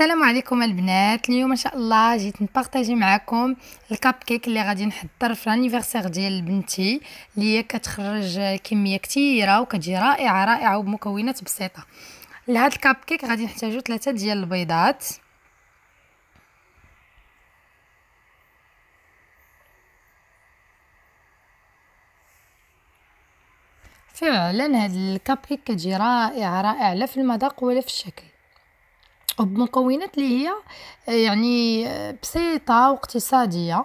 السلام عليكم البنات اليوم ان شاء الله جيت نبارطاجي معكم الكاب كيك اللي غادي نحضر في لانيفرسير ديال بنتي اللي هي كتخرج كميه كثيره وكتجي رائعه رائعه وبمكونات بسيطه لهاد الكاب كيك غادي نحتاجو ثلاثه ديال البيضات فعلا هاد الكاب كيك كتجي رائعه رائعه لا في المذاق ولا في الشكل وبمكونات اللي هي آه، يعني آه، بسيطه واقتصاديه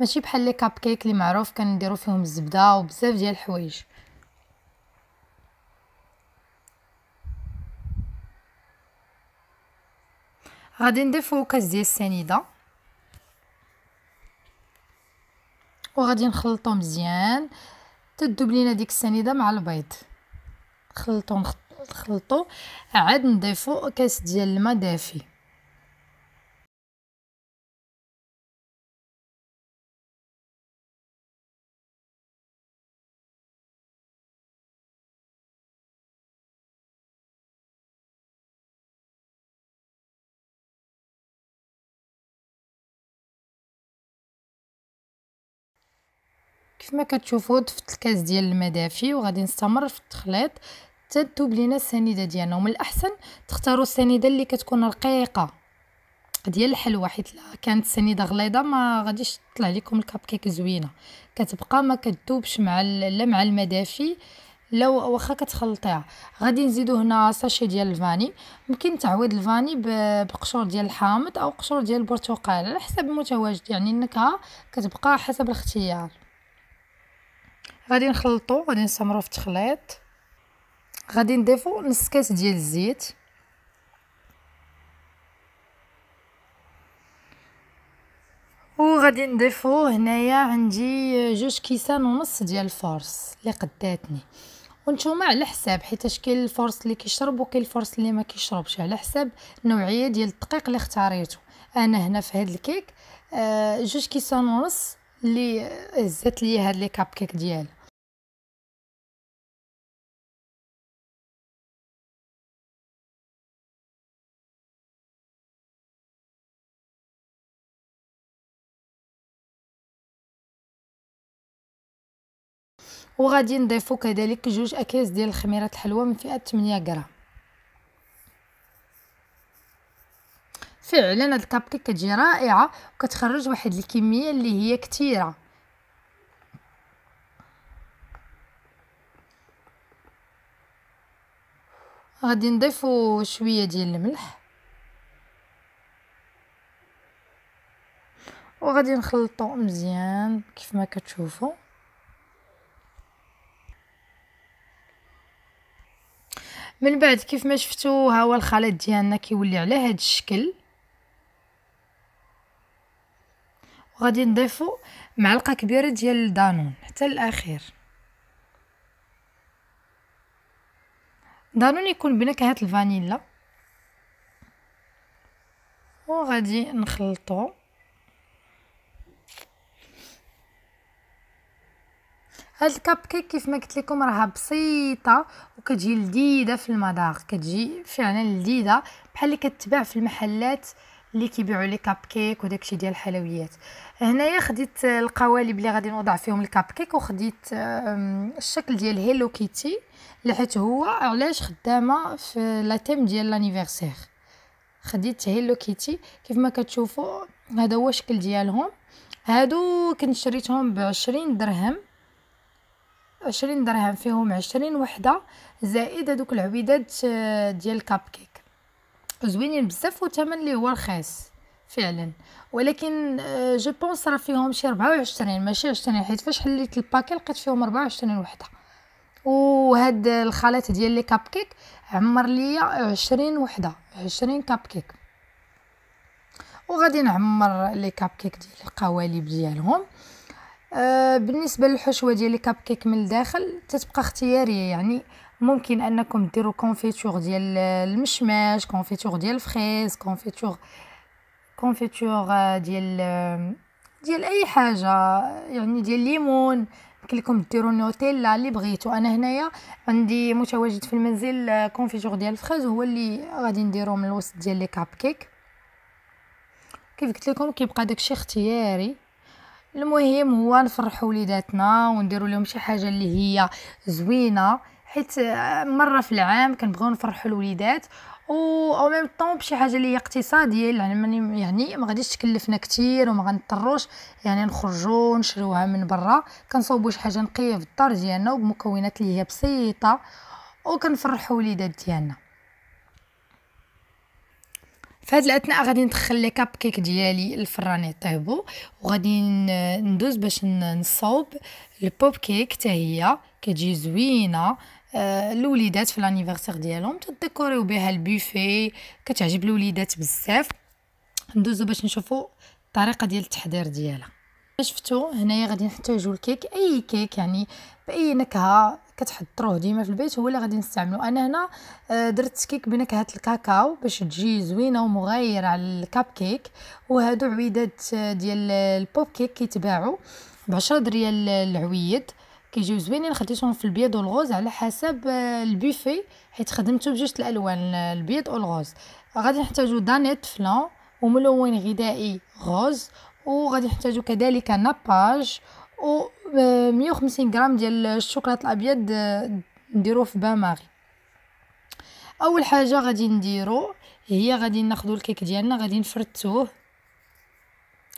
ماشي بحال لي كاب كيك اللي معروف كنديرو فيهم الزبده وبزاف ديال الحوايج غادي نضيفو كاس ديال السنيده وغادي نخلطو مزيان تدوب لينا ديك السنيده مع البيض خلطو نخلطو تخلطو عاد نضيفو كاس ديال الماء دافي كيفما كتشوفوا ضفت الكاس ديال الماء دافي وغادي نستمر في التخليط حتى تذوب لينا السنيده ديالنا ومن الاحسن تختاروا السنيده اللي كتكون رقيقه ديال الحلوى حيت كانت السنيده غليظه ما غاديش تطلع لكم الكاب كيك زوينه كتبقى ما كتذوبش مع لا مع المدافي لا واخا كتخلطيها غادي نزيدو هنا ساشي ديال الفاني ممكن تعويض الفاني بقشور ديال الحامض او قشور ديال البرتقال على حسب المتواجد يعني النكهه كتبقى حسب الاختيار غادي نخلطو غادي نستمرو في التخليط غادي نضيفو نص كاس ديال الزيت وغادي نضيفو هنايا عندي جوج كيسان ونص ديال الفورس اللي قداتني وانتوما على حساب حيتاش كاين الفورس اللي كيشرب وكاين الفورس اللي ما كيشربش على حساب النوعيه ديال الدقيق اللي ختاريتو انا هنا في هاد الكيك آه، جوج كيسان ونص اللي هزات آه، ليا هاد لي كاب كيك ديالها وغادي نضيفو كذلك جوج اكياس ديال الخميره الحلوه من فئه 8 غرام فعلا هاد الكابكيك كتجي رائعه وكتخرج واحد الكميه اللي هي كثيره غادي نضيفو شويه ديال الملح وغادي نخلطو مزيان كيف ما كتشوفوا من بعد كيف ما شفتوا ها هو الخليط ديالنا كيولي على هذا الشكل وغادي نضيفوا معلقه كبيره ديال الدانون حتى الاخير دانون يكون بنكهه الفانيلا وغادي نخلطوه هاد الكاب كيك كيف ما قلت لكم راها بسيطه وكتجي لذيذه في المذاق كتجي فعلا لذيذه بحال اللي كتباع في المحلات اللي كيبيعوا لي كاب كيك وداكشي ديال الحلويات هنايا خديت القوالب اللي غادي نوضع فيهم الكاب كيك وخديت الشكل ديال هيلو كيتي لحيت هو علاش خدامه في تيم ديال لانيفرسير خديت هيلو كيتي كيف ما كتشوفوا هذا هو الشكل ديالهم هادو كنت شريتهم ب 20 درهم عشرين درهم فيهم عشرين وحده زائد هذوك العبيدات آه، ديال الكاب كيك زوينين بزاف تمن اللي هو رخيص فعلا ولكن جو آه، بونس راه فيهم شي 24 ماشي 20 حيت فاش حليت الباكي لقيت فيهم 24 وحده وهاد الخليط ديال لي كاب كيك عمر ليا 20 وحده 20 كاب كيك وغادي نعمر لي كاب كيك ديال القوالب ديالهم آه، بالنسبه للحشوه ديال لي كاب كيك من الداخل تتبقى اختياريه يعني ممكن انكم ديروا كونفيتور ديال المشماش كونفيتور ديال الفريز كونفيتور كونفيتور ديال آه، ديال اي حاجه يعني ديال الليمون يمكن لكم ديروا نوتيلا اللي بغيتو انا هنايا عندي متواجد في المنزل كونفيتور آه، ديال الفريز هو اللي غادي نديرو من الوسط ديال لي كاب كيك كيف قلت لكم كيبقى داكشي اختياري المهم هو نفرحوا وليداتنا ونديروا لهم شي حاجه اللي هي زوينه حيت مره في العام كنبغيو نفرحوا الوليدات و او ميم طون بشي حاجه اللي هي اقتصاديه يعني يعني ما غاديش تكلفنا كثير وما غنضطروش يعني نخرجوا نشروها من برا كنصوبوا شي حاجه نقيه في الدار ديالنا وبمكونات اللي هي بسيطه وكنفرحوا الوليدات ديالنا في هاد الاثناء غادي ندخل لي كاب كيك ديالي الفران يطيبوا وغادي ندوز باش نصوب البوب كيك حتى هي كتجي زوينه آه، الوليدات في لانيفرسير ديالهم تديكوريو بها البوفي كتعجب الوليدات بزاف ندوزو باش نشوفو الطريقه ديال التحضير ديالها شفتو هنايا غادي نحتاجو الكيك اي كيك يعني باي نكهه كتحضروه ديما في البيت هو اللي غادي نستعملو انا هنا آه، درت كيك بنكهه الكاكاو باش تجي زوينه ومغايره على الكاب كيك وهادو عويدات آه، ديال البوب كيك كيتباعوا ب 10 دريال العويد كيجيو زوينين خديتهم في البيض والغوز على حسب آه، البوفي حيت خدمته بجوج الالوان البيض والغوز غادي نحتاجو دانيت فلان وملون غذائي غوز وغادي نحتاجو كذلك ناباج و 150 آه، غرام ديال الشوكولاط الابيض آه، نديروه في بان ماغي اول حاجه غادي نديرو هي غادي ناخذ الكيك ديالنا غادي نفرتوه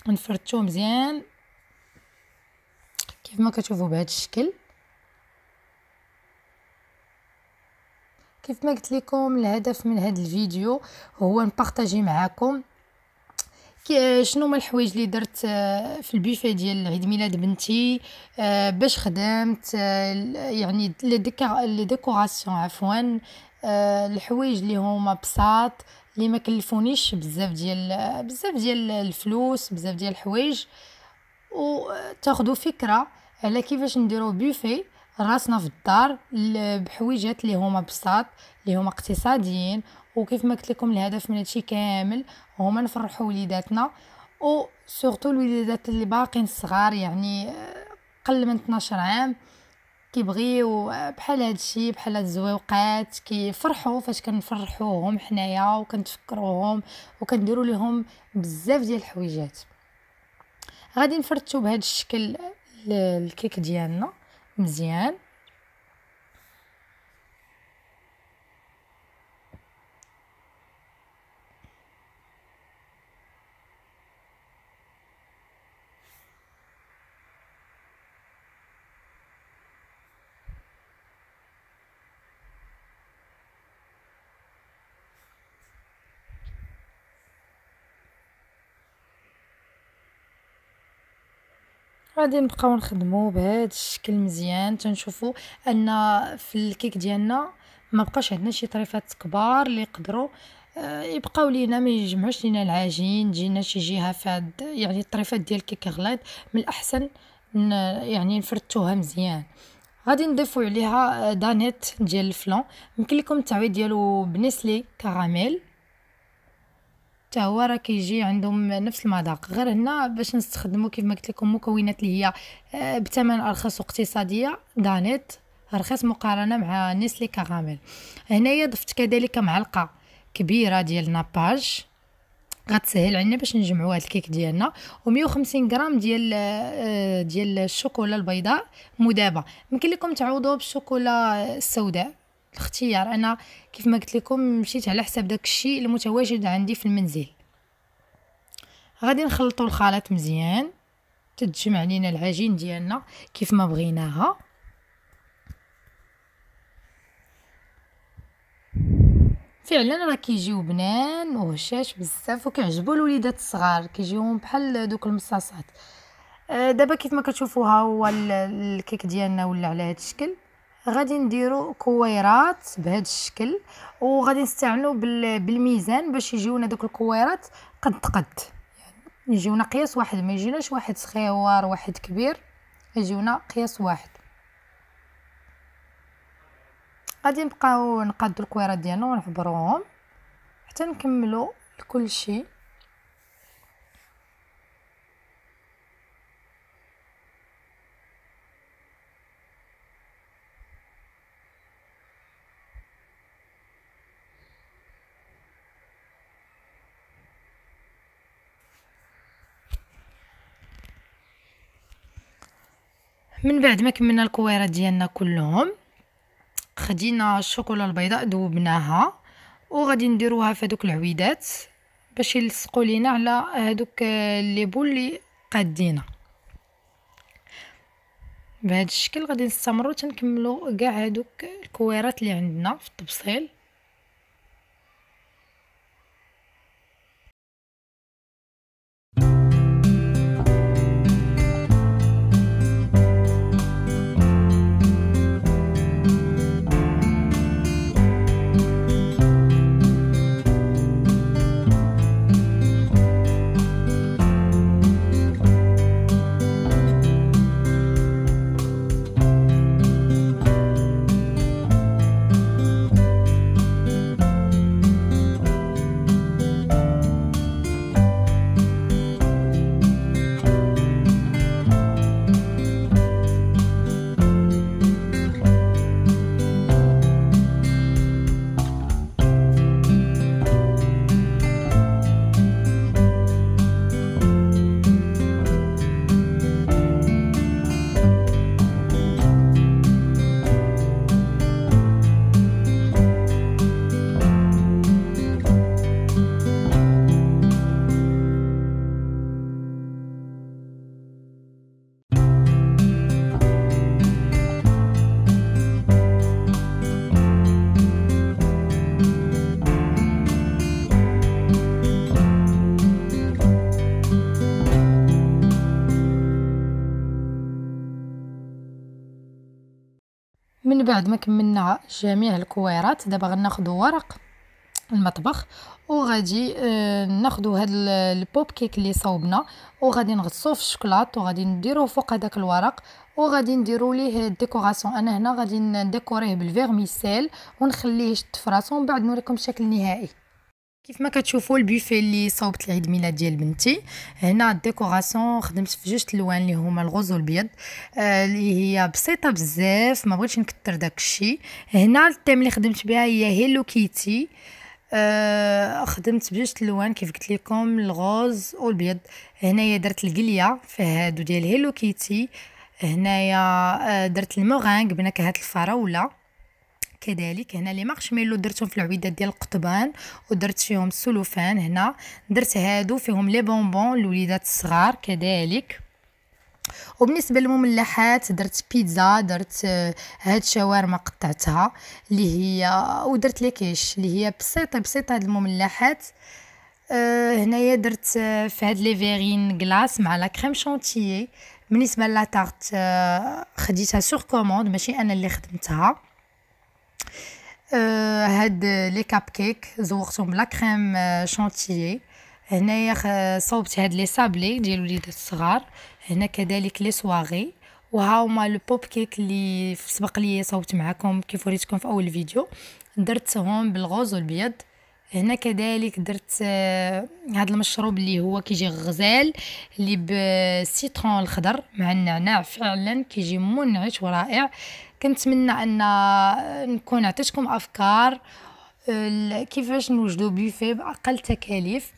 نفرتوه مزيان كيف ما كتشوفوا بهذا الشكل كيف ما قلت لكم الهدف من هذا الفيديو هو نبارطاجي معكم شنو هما الحوايج اللي درت آه، في البيفي ديال عيد ميلاد بنتي آه، باش خدمت آه، يعني لي ديكوراسيون عفوا الحوايج اللي هما بساط اللي ما كلفونيش بزاف ديال بزاف ديال الفلوس بزاف ديال الحوايج وتاخذوا فكره على كيفاش نديرو بوفيه راسنا في الدار بحويجات اللي هما بساط اللي هما اقتصاديين وكيف ما قلت لكم الهدف من هادشي كامل هما نفرحوا وليداتنا و سورتو الوليدات اللي باقين صغار يعني آه، قل من 12 عام كيبغيو آه، بحال هادشي بحال هاد الزويقات كيفرحوا فاش كنفرحوهم حنايا وكنتفكروهم وكنديروا لهم بزاف ديال الحويجات غادي نفرتو بهذا الشكل الكيك ديالنا مزيان غادي نبقاو نخدمو بهذا الشكل مزيان تنشوفو ان في الكيك ديالنا ما بقاش عندنا شي طريفات كبار اللي يقدروا آه، يبقاو لينا ما يجمعوش لينا العجين تجينا شي جهه فهاد يعني الطريفات ديال الكيك غليظ من الاحسن يعني نفرتوها مزيان غادي نضيفو عليها آه، دانيت ديال الفلون يمكن لكم التعويض ديالو بنسلي كراميل هو راه كيجي عندهم نفس المذاق غير هنا باش نستخدمو كيف ما قلت لكم مكونات اللي هي آه، بثمن ارخص واقتصاديه دانيت رخيص مقارنه مع نيسلي كاراميل هنايا ضفت كذلك معلقه كبيره ديال ناباج غتسهل علينا باش نجمعوا هاد الكيك ديالنا و150 غرام ديال آه، آه، ديال الشوكولا البيضاء مذابه يمكن لكم تعوضوه بالشوكولا السوداء الاختيار انا كيف ما قلت لكم مشيت على حساب داك الشيء المتواجد عندي في المنزل غادي نخلطو الخليط مزيان تتجمع لينا العجين ديالنا كيف ما بغيناها فعلا راه كيجيو بنان وهشاش بزاف وكيعجبوا الوليدات الصغار كيجيو بحال دوك المصاصات آه، دابا كيف ما كتشوفوها هو الكيك ديالنا ولا على هذا الشكل غادي نديرو كويرات بهذا الشكل وغادي نستعملو بالميزان باش يجيونا دوك الكويرات قد قد يعني يجيونا قياس واحد ما يجيناش واحد صغير واحد كبير يجيونا قياس واحد غادي نبقاو نقادو الكويرات ديالنا ونحبروهم حتى نكملو كلشي من بعد ما كملنا الكويرات ديالنا كلهم خدينا الشوكولا البيضاء دوبناها وغادي نديروها في هذوك العويدات باش يلصقوا لينا على هذوك لي بول اللي قادينا بهذا الشكل غادي نستمروا تنكملوا كاع هذوك الكويرات اللي عندنا في التبصيل بعد ما كملنا جميع الكويرات دابا غناخدو ورق المطبخ وغادي آه، ناخدو هاد البوب كيك اللي صوبنا وغادي نغطسوه في الشوكولات وغادي نديروه فوق هذاك الورق وغادي نديرو ليه الديكوراسيون انا هنا غادي نديكوريه بالفيرميسيل ونخليه يشد فراسو ومن بعد نوريكم الشكل النهائي كيف ما كتشوفوا البوفيه اللي صوبت العيد ميلاد ديال بنتي هنا الديكوراسيون خدمت في جوج الوان اللي هما الغوز والبيض آه، اللي آه هي بسيطه بزاف ما بغيتش نكثر داكشي هنا التيم اللي خدمت بها هي هيلو كيتي آه خدمت بجوج الوان كيف قلت لكم الغوز والبيض هنايا درت القليه في هادو ديال هيلو كيتي هنايا آه، درت المغانغ بنكهه الفراوله كذلك هنا لي مارشميلو درتهم في العويدات ديال القطبان ودرت فيهم السلوفان هنا درت هادو فيهم لي بونبون الوليدات الصغار كذلك وبالنسبه للمملحات درت بيتزا درت آه، هاد الشاورما قطعتها اللي هي ودرت لي كيش اللي هي بسيطه بسيطه هاد المملحات أه هنايا درت آه، في هاد لي فيرين غلاس مع لا كريم شونتيي بالنسبه لا تارت آه، خديتها سور كوموند ماشي انا اللي خدمتها آه، هاد لي كاب كيك زوقتهم بلا كريم آه، شونتيي هنايا آه، صوبت هاد لي سابلي ديال وليدات الصغار هنا كذلك لي سواغي وها هما لو بوب كيك اللي سبق لي صوبت معكم كيف وريتكم في اول فيديو درتهم بالغوز والبيض هنا كذلك درت هذا المشروب اللي هو كيجي غزال اللي بالسيترون الخضر مع النعناع فعلا كيجي منعش ورائع كنتمنى ان نكون عطيتكم افكار كيفاش نوجدوا بيفي باقل تكاليف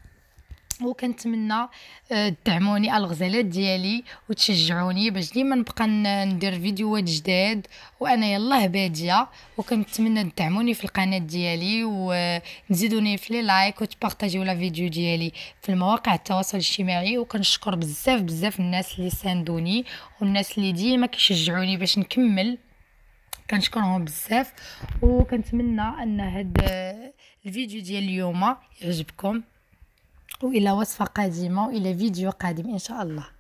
وكنتمنى آه، تدعموني الغزالات ديالي وتشجعوني باش ديما نبقى ندير فيديوهات جداد وانا يلاه باديه وكنتمنى تدعموني في القناه ديالي وتزيدوني في لي لايك وتبارطاجيو لا فيديو ديالي في المواقع التواصل الاجتماعي وكنشكر بزاف بزاف الناس اللي ساندوني والناس اللي ديما كيشجعوني باش نكمل كنشكرهم بزاف وكنتمنى ان هاد الفيديو ديال اليوم يعجبكم والى وصفه قادمه والى فيديو قادم ان شاء الله